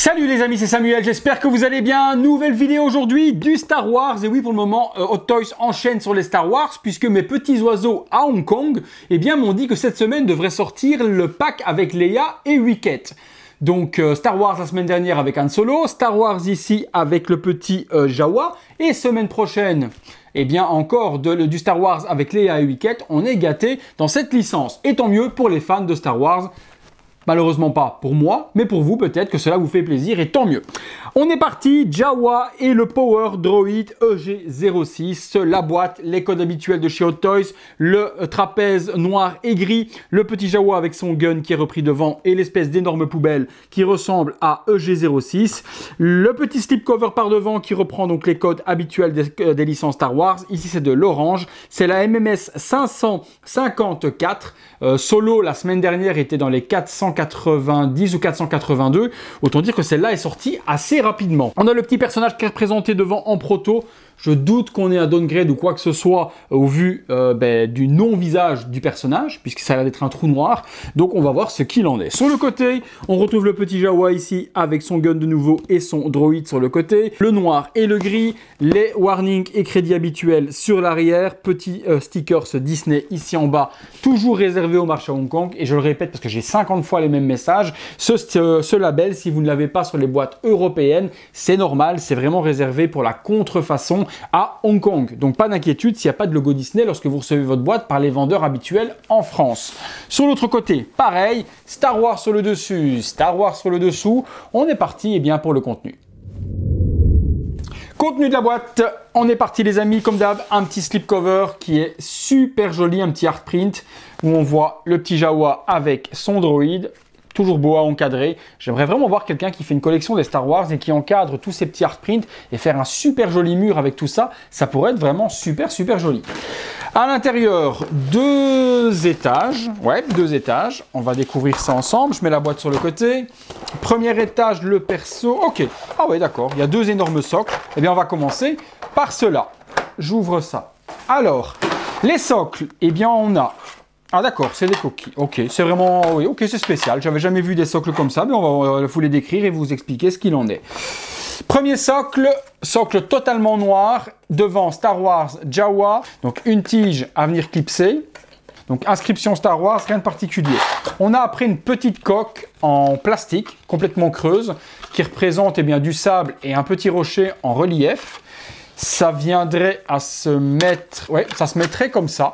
Salut les amis, c'est Samuel, j'espère que vous allez bien. Nouvelle vidéo aujourd'hui du Star Wars. Et oui, pour le moment, euh, Hot Toys enchaîne sur les Star Wars, puisque mes petits oiseaux à Hong Kong, eh bien, m'ont dit que cette semaine devrait sortir le pack avec Leia et Wicket. Donc euh, Star Wars la semaine dernière avec Han Solo, Star Wars ici avec le petit euh, Jawa, et semaine prochaine, eh bien encore de, du Star Wars avec Leia et Wicket, on est gâté dans cette licence. Et tant mieux pour les fans de Star Wars, Malheureusement pas pour moi, mais pour vous peut-être que cela vous fait plaisir et tant mieux. On est parti, Jawa et le Power Droid EG06, la boîte, les codes habituels de chez Hot Toys, le euh, trapèze noir et gris, le petit Jawa avec son gun qui est repris devant et l'espèce d'énorme poubelle qui ressemble à EG06, le petit slipcover cover par devant qui reprend donc les codes habituels euh, des, licences Star Wars, ici c'est de l'orange, c'est la MMS 554, euh, solo la semaine dernière était dans les 400 490 ou 482. Autant dire que celle-là est sortie assez rapidement. On a le petit personnage qui est présenté devant en proto je doute qu'on ait un downgrade ou quoi que ce soit euh, au vu euh, ben, du non-visage du personnage, puisque ça a l'air d'être un trou noir. Donc on va voir ce qu'il en est. Sur le côté, on retrouve le petit Jawa ici avec son gun de nouveau et son droïde sur le côté. Le noir et le gris, les warnings et crédits habituels sur l'arrière. Petit euh, sticker stickers Disney ici en bas, toujours réservé au marché Hong Kong. Et je le répète parce que j'ai 50 fois les mêmes messages. ce label, si vous ne l'avez pas sur les boîtes européennes, c'est normal, c'est vraiment réservé pour la contrefaçon à Hong Kong. Donc pas d'inquiétude s'il n'y a pas de logo Disney lorsque vous recevez votre boîte par les vendeurs habituels en France. Sur l'autre côté, pareil, Star Wars sur le dessus, Star Wars sur le dessous, on est parti et eh bien, pour le contenu. Contenu de la boîte, on est parti les amis, comme d'hab, un petit slipcover qui est super joli, un petit art print où on voit le petit Jawa avec son droïde, toujours beau à encadrer. J'aimerais vraiment voir quelqu'un qui fait une collection des Star Wars et qui encadre tous ces petits art prints et faire un super joli mur avec tout ça. Ça pourrait être vraiment super, super joli. À l'intérieur, deux étages. Ouais, deux étages. On va découvrir ça ensemble. Je mets la boîte sur le côté. Premier étage, le perso. Ok. Ah ouais, d'accord. Il y a deux énormes socles. Eh bien, on va commencer par cela. J'ouvre ça. Alors, les socles, eh bien, on a ah d'accord, c'est des coquilles. Ok, c'est vraiment... Oui, ok, c'est spécial. J'avais jamais vu des socles comme ça, mais on va vous les décrire et vous expliquer ce qu'il en est. Premier socle, socle totalement noir, devant Star Wars Jawa, donc une tige à venir clipser. Donc inscription Star Wars, rien de particulier. On a après une petite coque en plastique, complètement creuse, qui représente eh bien, du sable et un petit rocher en relief. Ça viendrait à se mettre... Ouais, ça se mettrait comme ça.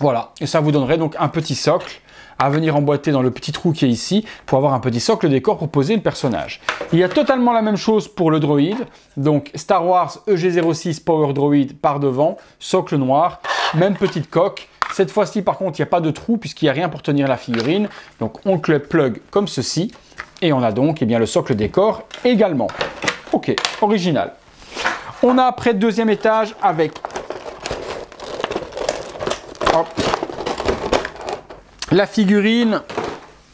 Voilà, et ça vous donnerait donc un petit socle à venir emboîter dans le petit trou qui est ici pour avoir un petit socle décor pour poser le personnage. Il y a totalement la même chose pour le droïde. Donc Star Wars EG06 Power Droid par devant, socle noir, même petite coque. Cette fois-ci par contre il n'y a pas de trou puisqu'il n'y a rien pour tenir la figurine. Donc on le plug comme ceci et on a donc eh bien, le socle décor également. Ok, original. On a après deuxième étage avec la figurine.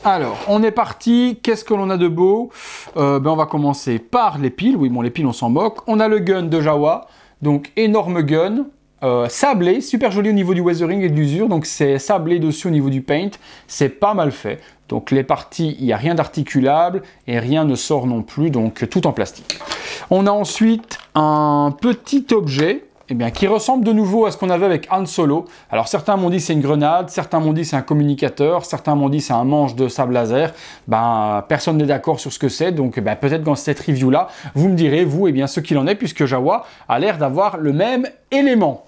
Alors, on est parti. Qu'est-ce que l'on a de beau euh, ben, On va commencer par les piles. Oui, bon, les piles, on s'en moque. On a le gun de Jawa. Donc, énorme gun. Euh, sablé, super joli au niveau du weathering et de l'usure, donc c'est sablé dessus au niveau du paint, c'est pas mal fait. Donc les parties, il n'y a rien d'articulable et rien ne sort non plus, donc tout en plastique. On a ensuite un petit objet eh bien, qui ressemble de nouveau à ce qu'on avait avec Han Solo. Alors certains m'ont dit c'est une grenade, certains m'ont dit c'est un communicateur, certains m'ont dit c'est un manche de sable laser. Ben personne n'est d'accord sur ce que c'est, donc eh ben, peut-être dans cette review là, vous me direz vous et eh bien ce qu'il en est puisque Jawa a l'air d'avoir le même élément.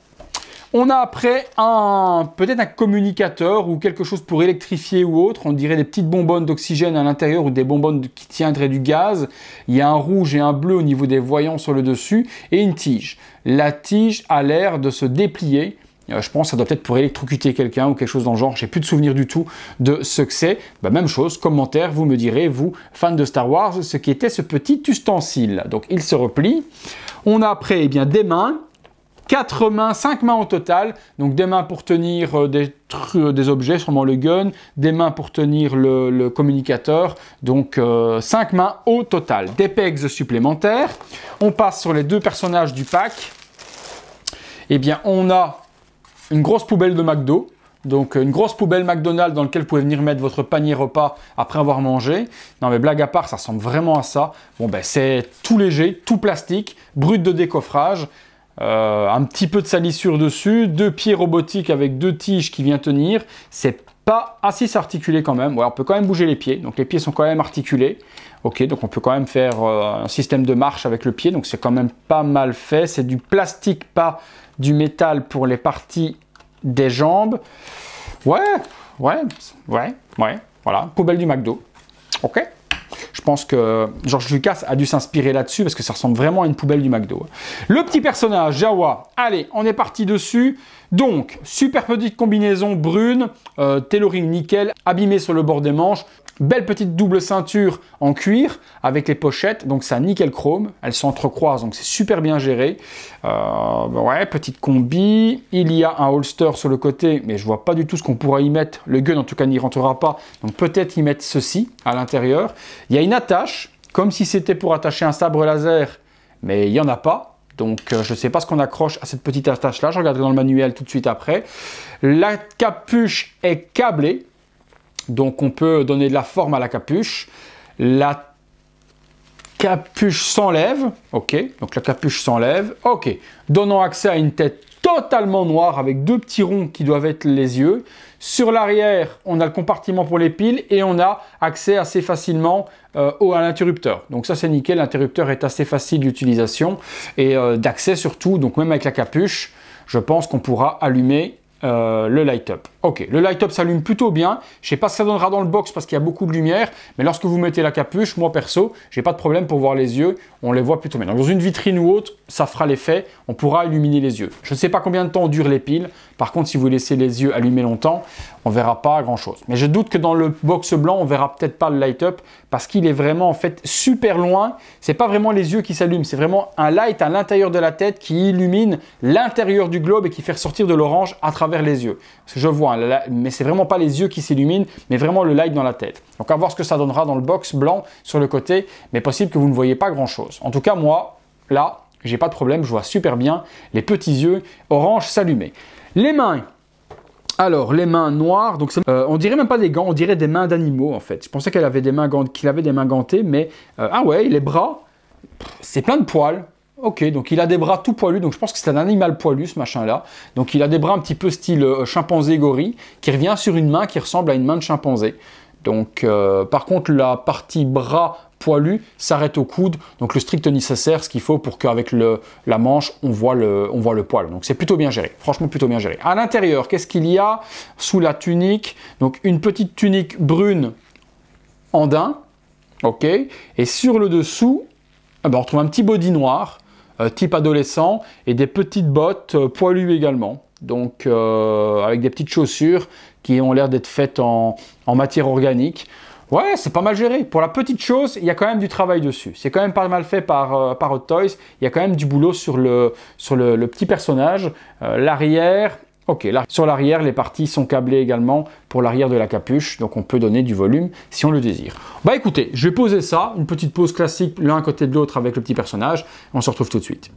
On a après un peut-être un communicateur ou quelque chose pour électrifier ou autre. On dirait des petites bonbonnes d'oxygène à l'intérieur ou des bonbonnes qui tiendraient du gaz. Il y a un rouge et un bleu au niveau des voyants sur le dessus et une tige. La tige a l'air de se déplier. Euh, je pense que ça doit être pour électrocuter quelqu'un ou quelque chose dans le genre. J'ai plus de souvenir du tout de ce que c'est. Bah, même chose, commentaire, vous me direz, vous, fan de Star Wars, ce qui était ce petit ustensile. Donc il se replie. On a après eh bien, des mains 4 mains, 5 mains au total. Donc des mains pour tenir euh, euh, des, objets, sûrement le gun, des mains pour tenir le, communicateur. Donc 5 euh, mains au total. Des pegs supplémentaires. On passe sur les deux personnages du pack. Eh bien, on a une grosse poubelle de McDo. Donc une grosse poubelle McDonald's dans laquelle vous pouvez venir mettre votre panier repas après avoir mangé. Non mais blague à part, ça ressemble vraiment à ça. Bon ben c'est tout léger, tout plastique, brut de décoffrage. Euh, un petit peu de salissure dessus, deux pieds robotiques avec deux tiges qui viennent tenir. C'est pas assez articulé quand même. on peut quand même bouger les pieds, donc les pieds sont quand même articulés. Ok, donc on peut quand même faire euh, un système de marche avec le pied, donc c'est quand même pas mal fait. C'est du plastique, pas du métal pour les parties des jambes. Ouais, ouais, ouais, ouais. Voilà, poubelle du McDo. Ok je pense que George Lucas a dû s'inspirer là-dessus parce que ça ressemble vraiment à une poubelle du McDo. Le petit personnage, Jawa. Allez, on est parti dessus. Donc, super petite combinaison brune, euh, nickel, abîmée sur le bord des manches. Belle petite double ceinture en cuir avec les pochettes, donc ça nickel chrome, elles s'entrecroisent donc c'est super bien géré. Euh, bah ouais, petite combi, il y a un holster sur le côté, mais je vois pas du tout ce qu'on pourra y mettre. Le gun en tout cas n'y rentrera pas, donc peut-être y mettre ceci à l'intérieur. Il y a une attache, comme si c'était pour attacher un sabre laser, mais il n'y en a pas. Donc euh, je ne sais pas ce qu'on accroche à cette petite attache là, je regarderai dans le manuel tout de suite après. La capuche est câblée, donc on peut donner de la forme à la capuche. La capuche s'enlève, ok, donc la capuche s'enlève, ok, donnant accès à une tête totalement noir avec deux petits ronds qui doivent être les yeux. Sur l'arrière, on a le compartiment pour les piles et on a accès assez facilement euh, au, à l'interrupteur. Donc ça c'est nickel, l'interrupteur est assez facile d'utilisation et euh, d'accès surtout, donc même avec la capuche, je pense qu'on pourra allumer euh, le light-up. Ok, le light-up s'allume plutôt bien. Je sais pas ce que ça donnera dans le box parce qu'il y a beaucoup de lumière, mais lorsque vous mettez la capuche, moi perso, j'ai pas de problème pour voir les yeux, on les voit plutôt bien. dans une vitrine ou autre, ça fera l'effet, on pourra illuminer les yeux. Je ne sais pas combien de temps durent les piles, par contre si vous laissez les yeux allumés longtemps, on verra pas grand-chose. Mais je doute que dans le box blanc, on verra peut-être pas le light-up parce qu'il est vraiment en fait super loin. C'est pas vraiment les yeux qui s'allument, c'est vraiment un light à l'intérieur de la tête qui illumine l'intérieur du globe et qui fait ressortir de l'orange à travers les yeux. je vois, hein, mais c'est vraiment pas les yeux qui s'illuminent, mais vraiment le light dans la tête. Donc à voir ce que ça donnera dans le box blanc sur le côté, mais possible que vous ne voyez pas grand-chose. En tout cas, moi, là, j'ai pas de problème, je vois super bien les petits yeux orange s'allumer. Les mains, alors, les mains noires, donc euh, on dirait même pas des gants, on dirait des mains d'animaux en fait. Je pensais qu'elle avait des qu'il avait des mains gantées, mais euh, ah ouais, les bras, c'est plein de poils. Ok, donc il a des bras tout poilus, donc je pense que c'est un animal poilu ce machin-là. Donc il a des bras un petit peu style euh, chimpanzé-gorille, qui revient sur une main qui ressemble à une main de chimpanzé. Donc, euh, par contre, la partie bras poilu s'arrête au coude, donc le strict nécessaire, ce qu'il faut pour qu'avec la manche, on voit le, on voit le poil. Donc c'est plutôt bien géré, franchement plutôt bien géré. À l'intérieur, qu'est-ce qu'il y a sous la tunique Donc une petite tunique brune en daim, ok, et sur le dessous, eh ben, on retrouve un petit body noir, euh, type adolescent, et des petites bottes euh, poilues également. Donc avec des petites chaussures qui ont l'air d'être faites en, matière organique. Ouais, c'est pas mal géré. Pour la petite chose, il y a quand même du travail dessus. C'est quand même pas mal fait par, euh, Hot Toys. Il y a quand même du boulot sur le, sur le, petit personnage. Euh, l'arrière, ok, là, sur l'arrière, les parties sont câblées également pour l'arrière de la capuche. Donc on peut donner du volume si on le désire. Bah écoutez, je vais poser ça, une petite pause classique l'un à côté de l'autre avec le petit personnage. On se retrouve tout de suite.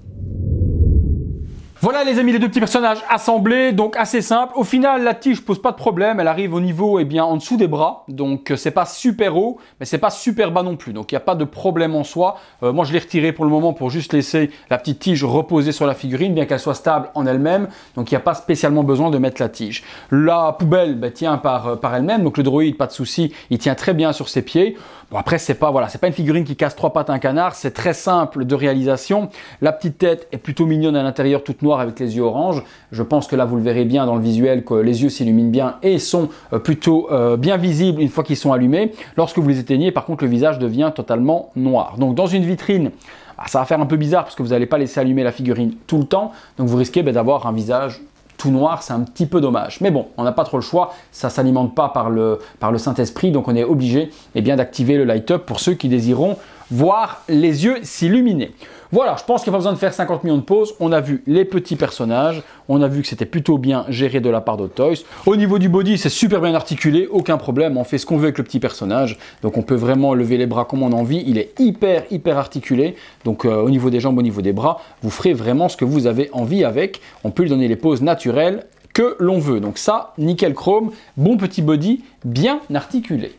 Voilà les amis, les deux petits personnages assemblés, donc assez simple. Au final, la tige pose pas de problème, elle arrive au niveau eh bien, en dessous des bras, donc euh, c'est pas super haut, mais c'est pas super bas non plus, donc il n'y a pas de problème en soi. Euh, moi je l'ai retiré pour le moment pour juste laisser la petite tige reposer sur la figurine, bien qu'elle soit stable en elle-même, donc il n'y a pas spécialement besoin de mettre la tige. La poubelle bah, tient par, euh, par elle-même, donc le droïde, pas de souci, il tient très bien sur ses pieds. Bon après c'est pas voilà, c'est pas une figurine qui casse trois pattes à un canard, c'est très simple de réalisation. La petite tête est plutôt mignonne à l'intérieur, toute noire avec les yeux orange. Je pense que là vous le verrez bien dans le visuel que les yeux s'illuminent bien et sont euh, plutôt euh, bien visibles une fois qu'ils sont allumés. Lorsque vous les éteignez, par contre le visage devient totalement noir. Donc dans une vitrine ah, ça va faire un peu bizarre parce que vous n'allez pas laisser allumer la figurine tout le temps, donc vous risquez ben, d'avoir un visage tout noir, c'est un petit peu dommage. Mais bon, on n'a pas trop le choix, ça s'alimente pas par le, par le Saint-Esprit, donc on est obligé et eh bien d'activer le light-up pour ceux qui désireront voir les yeux s'illuminer. Voilà, je pense qu'il n'y a pas besoin de faire 50 millions de pauses. On a vu les petits personnages, on a vu que c'était plutôt bien géré de la part de Toys. Au niveau du body, c'est super bien articulé, aucun problème. On fait ce qu'on veut avec le petit personnage, donc on peut vraiment lever les bras comme on a envie. Il est hyper hyper articulé, donc euh, au niveau des jambes, au niveau des bras, vous ferez vraiment ce que vous avez envie avec. On peut lui donner les poses naturelles que l'on veut. Donc ça, nickel chrome, bon petit body, bien articulé.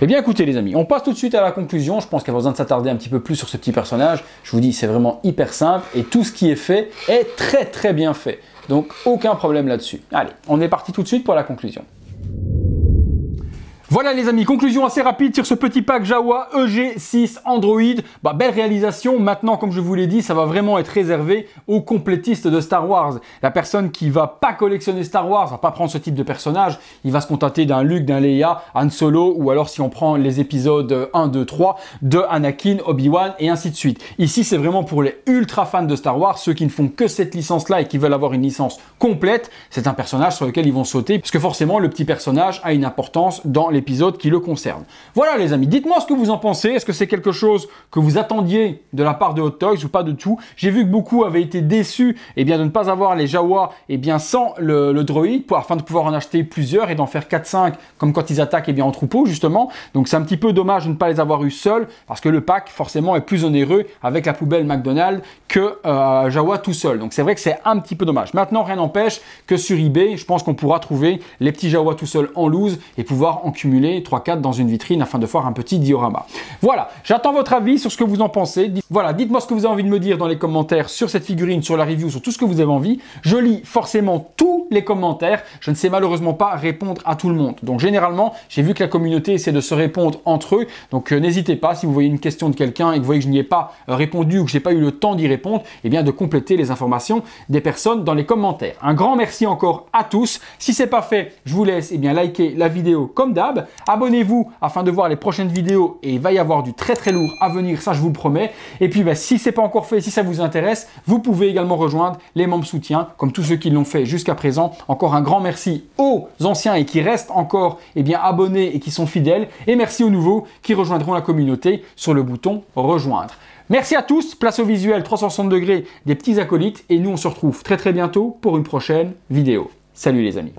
Eh bien écoutez les amis, on passe tout de suite à la conclusion. Je pense qu'il y a besoin de s'attarder un petit peu plus sur ce petit personnage. Je vous dis, c'est vraiment hyper simple et tout ce qui est fait est très très bien fait. Donc aucun problème là-dessus. Allez, on est parti tout de suite pour la conclusion. Voilà les amis, conclusion assez rapide sur ce petit pack Jawa EG6 Android. Bah, belle réalisation, maintenant comme je vous l'ai dit, ça va vraiment être réservé aux complétistes de Star Wars. La personne qui va pas collectionner Star Wars, va pas prendre ce type de personnage, il va se contenter d'un Luke, d'un Leia, Han Solo, ou alors si on prend les épisodes 1, 2, 3, de Anakin, Obi-Wan, et ainsi de suite. Ici c'est vraiment pour les ultra fans de Star Wars, ceux qui ne font que cette licence-là et qui veulent avoir une licence complète, c'est un personnage sur lequel ils vont sauter, puisque forcément le petit personnage a une importance dans les qui le concerne. Voilà les amis, dites-moi ce que vous en pensez. Est-ce que c'est quelque chose que vous attendiez de la part de Hot Toys ou pas de tout J'ai vu que beaucoup avaient été déçus et eh bien, de ne pas avoir les Jawa et eh bien, sans le, droïde pour, afin de pouvoir en acheter plusieurs et d'en faire 4-5 comme quand ils attaquent et eh bien, en troupeau justement. Donc c'est un petit peu dommage de ne pas les avoir eu seul parce que le pack forcément est plus onéreux avec la poubelle McDonald's que euh, Jawa tout seul. Donc c'est vrai que c'est un petit peu dommage. Maintenant rien n'empêche que sur eBay je pense qu'on pourra trouver les petits Jawa tout seul en loose et pouvoir en cumuler. 3-4 dans une vitrine afin de faire un petit diorama. Voilà, j'attends votre avis sur ce que vous en pensez. Voilà, dites-moi ce que vous avez envie de me dire dans les commentaires sur cette figurine, sur la review, sur tout ce que vous avez envie. Je lis forcément tous les commentaires. Je ne sais malheureusement pas répondre à tout le monde. Donc généralement, j'ai vu que la communauté essaie de se répondre entre eux. Donc euh, n'hésitez pas, si vous voyez une question de quelqu'un et que vous voyez que je n'y ai pas répondu ou que j'ai pas eu le temps d'y répondre, et eh bien de compléter les informations des personnes dans les commentaires. Un grand merci encore à tous. Si ce n'est pas fait, je vous laisse eh bien liker la vidéo comme d'hab. Abonnez-vous afin de voir les prochaines vidéos et il va y avoir du très très lourd à venir, ça je vous le promets. Et puis bah, si si n'est pas encore fait, si ça vous intéresse, vous pouvez également rejoindre les membres soutiens, comme tous ceux qui l'ont fait jusqu'à présent. Encore un grand merci aux anciens et qui restent encore eh bien, abonnés et qui sont fidèles. Et merci aux nouveaux qui rejoindront la communauté sur le bouton rejoindre. Merci à tous, place au visuel 360 degrés des petits acolytes et nous on se retrouve très très bientôt pour une prochaine vidéo. Salut les amis.